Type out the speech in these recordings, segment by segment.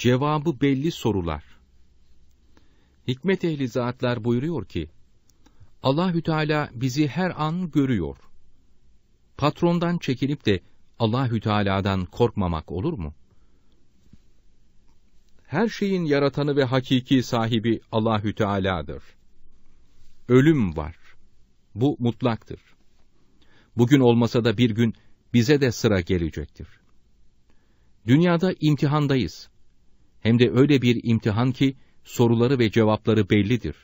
Cevabı belli sorular. Hikmet ehli zatlar buyuruyor ki, Allahü Teala bizi her an görüyor. Patrondan çekinip de Allahü Teala'dan korkmamak olur mu? Her şeyin yaratanı ve hakiki sahibi Allahü Teala'dır. Ölüm var. Bu mutlaktır. Bugün olmasa da bir gün bize de sıra gelecektir. Dünyada imtihandayız. Hem de öyle bir imtihan ki soruları ve cevapları bellidir.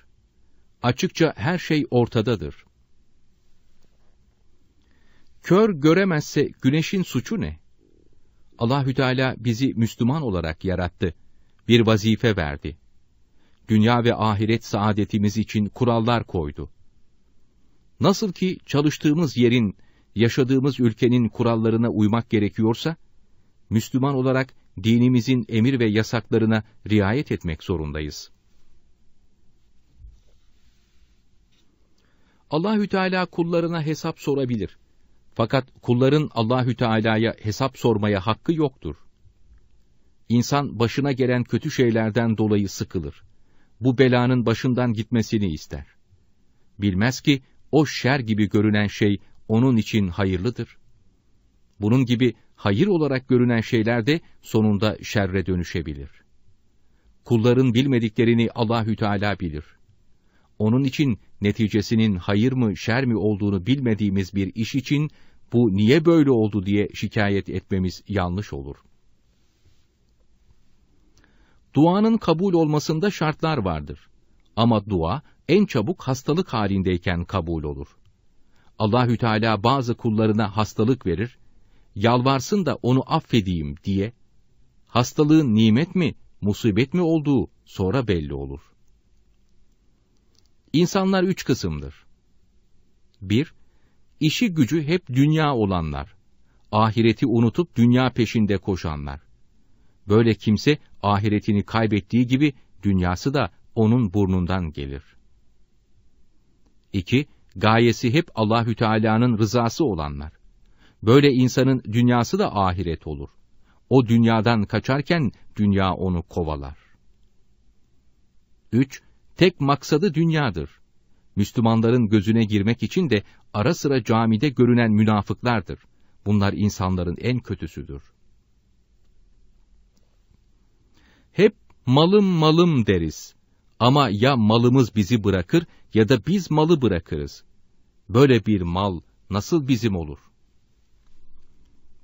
Açıkça her şey ortadadır. Kör göremezse güneşin suçu ne? Allahü Teala bizi Müslüman olarak yarattı. Bir vazife verdi. Dünya ve ahiret saadetimiz için kurallar koydu. Nasıl ki çalıştığımız yerin, yaşadığımız ülkenin kurallarına uymak gerekiyorsa, Müslüman olarak dinimizin emir ve yasaklarına riayet etmek zorundayız. Allahü Teala kullarına hesap sorabilir. Fakat kulların Allahü Teala'ya hesap sormaya hakkı yoktur. İnsan başına gelen kötü şeylerden dolayı sıkılır. Bu belanın başından gitmesini ister. Bilmez ki o şer gibi görünen şey onun için hayırlıdır. Bunun gibi hayır olarak görünen şeyler de sonunda şerre dönüşebilir. Kulların bilmediklerini Allahü Teala bilir. Onun için neticesinin hayır mı şer mi olduğunu bilmediğimiz bir iş için bu niye böyle oldu diye şikayet etmemiz yanlış olur. Duanın kabul olmasında şartlar vardır. Ama dua en çabuk hastalık halindeyken kabul olur. Allahü Teala bazı kullarına hastalık verir, yalvarsın da onu affedeyim diye, hastalığın nimet mi, musibet mi olduğu sonra belli olur. İnsanlar üç kısımdır. 1- İşi gücü hep dünya olanlar, ahireti unutup dünya peşinde koşanlar. Böyle kimse ahiretini kaybettiği gibi dünyası da onun burnundan gelir. 2. Gayesi hep Allahü Teala'nın rızası olanlar. Böyle insanın dünyası da ahiret olur. O dünyadan kaçarken dünya onu kovalar. 3. Tek maksadı dünyadır. Müslümanların gözüne girmek için de ara sıra camide görünen münafıklardır. Bunlar insanların en kötüsüdür. Hep malım malım deriz. Ama ya malımız bizi bırakır ya da biz malı bırakırız. Böyle bir mal nasıl bizim olur?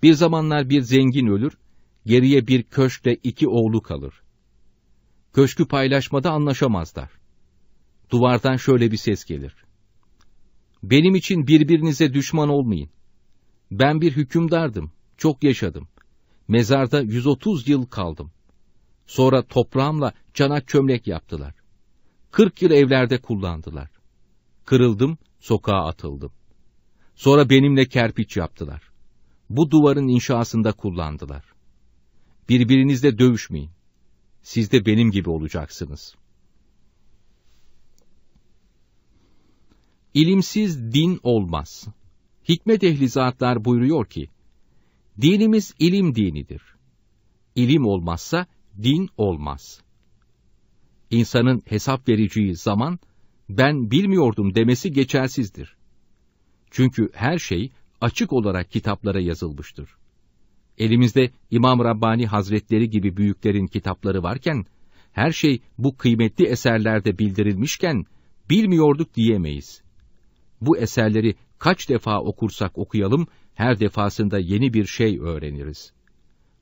Bir zamanlar bir zengin ölür, geriye bir köşkle iki oğlu kalır. Köşkü paylaşmada anlaşamazlar. Duvardan şöyle bir ses gelir. Benim için birbirinize düşman olmayın. Ben bir hükümdardım, çok yaşadım. Mezarda 130 yıl kaldım. Sonra toprağımla çanak çömlek yaptılar. 40 yıl evlerde kullandılar. Kırıldım, sokağa atıldım. Sonra benimle kerpiç yaptılar bu duvarın inşasında kullandılar. Birbirinizle dövüşmeyin. Siz de benim gibi olacaksınız. İlimsiz din olmaz. Hikmet ehli zatlar buyuruyor ki, Dinimiz ilim dinidir. İlim olmazsa din olmaz. İnsanın hesap vereceği zaman, ben bilmiyordum demesi geçersizdir. Çünkü her şey açık olarak kitaplara yazılmıştır. Elimizde İmam Rabbani Hazretleri gibi büyüklerin kitapları varken, her şey bu kıymetli eserlerde bildirilmişken, bilmiyorduk diyemeyiz. Bu eserleri kaç defa okursak okuyalım, her defasında yeni bir şey öğreniriz.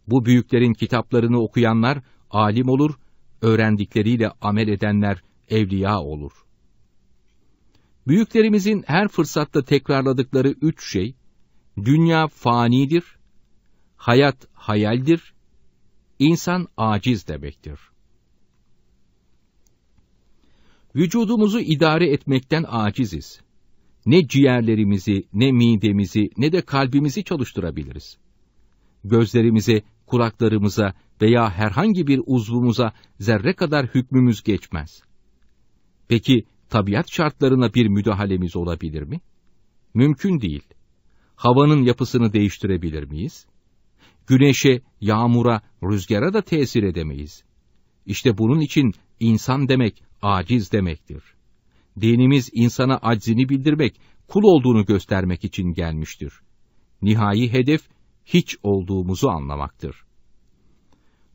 Bu büyüklerin kitaplarını okuyanlar alim olur, öğrendikleriyle amel edenler evliya olur. Büyüklerimizin her fırsatta tekrarladıkları üç şey, Dünya fanidir, hayat hayaldir, insan aciz demektir. Vücudumuzu idare etmekten aciziz. Ne ciğerlerimizi, ne midemizi, ne de kalbimizi çalıştırabiliriz. Gözlerimize, kulaklarımıza veya herhangi bir uzvumuza zerre kadar hükmümüz geçmez. Peki tabiat şartlarına bir müdahalemiz olabilir mi? Mümkün değil.'' havanın yapısını değiştirebilir miyiz? Güneşe, yağmura, rüzgara da tesir edemeyiz. İşte bunun için insan demek aciz demektir. Dinimiz insana aczini bildirmek, kul olduğunu göstermek için gelmiştir. Nihai hedef hiç olduğumuzu anlamaktır.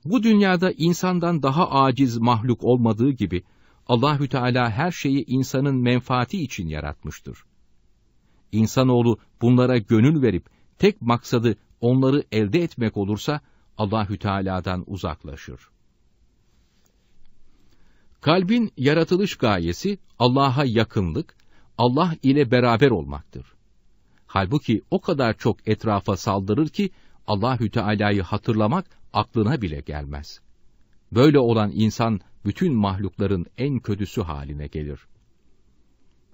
Bu dünyada insandan daha aciz mahluk olmadığı gibi Allahü Teala her şeyi insanın menfaati için yaratmıştır. İnsanoğlu bunlara gönül verip tek maksadı onları elde etmek olursa Allahü Teala'dan uzaklaşır. Kalbin yaratılış gayesi Allah'a yakınlık, Allah ile beraber olmaktır. Halbuki o kadar çok etrafa saldırır ki Allahü Teala'yı hatırlamak aklına bile gelmez. Böyle olan insan bütün mahlukların en kötüsü haline gelir.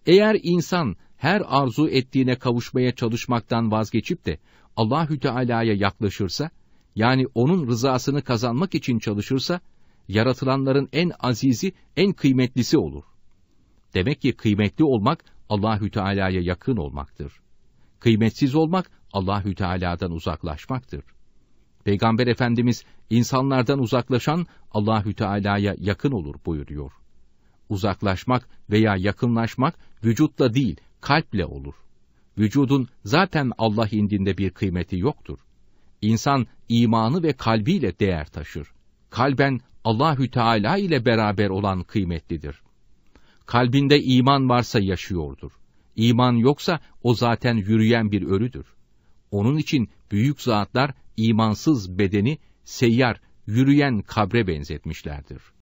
Eğer insan her arzu ettiğine kavuşmaya çalışmaktan vazgeçip de Allahü Teala'ya yaklaşırsa, yani onun rızasını kazanmak için çalışırsa, yaratılanların en azizi, en kıymetlisi olur. Demek ki kıymetli olmak Allahü Teala'ya yakın olmaktır. Kıymetsiz olmak Allahü Teala'dan uzaklaşmaktır. Peygamber Efendimiz insanlardan uzaklaşan Allahü Teala'ya yakın olur buyuruyor. Uzaklaşmak veya yakınlaşmak vücutla değil, kalple olur. Vücudun zaten Allah indinde bir kıymeti yoktur. İnsan imanı ve kalbiyle değer taşır. Kalben Allahü Teala ile beraber olan kıymetlidir. Kalbinde iman varsa yaşıyordur. İman yoksa o zaten yürüyen bir ölüdür. Onun için büyük zatlar imansız bedeni seyyar, yürüyen kabre benzetmişlerdir.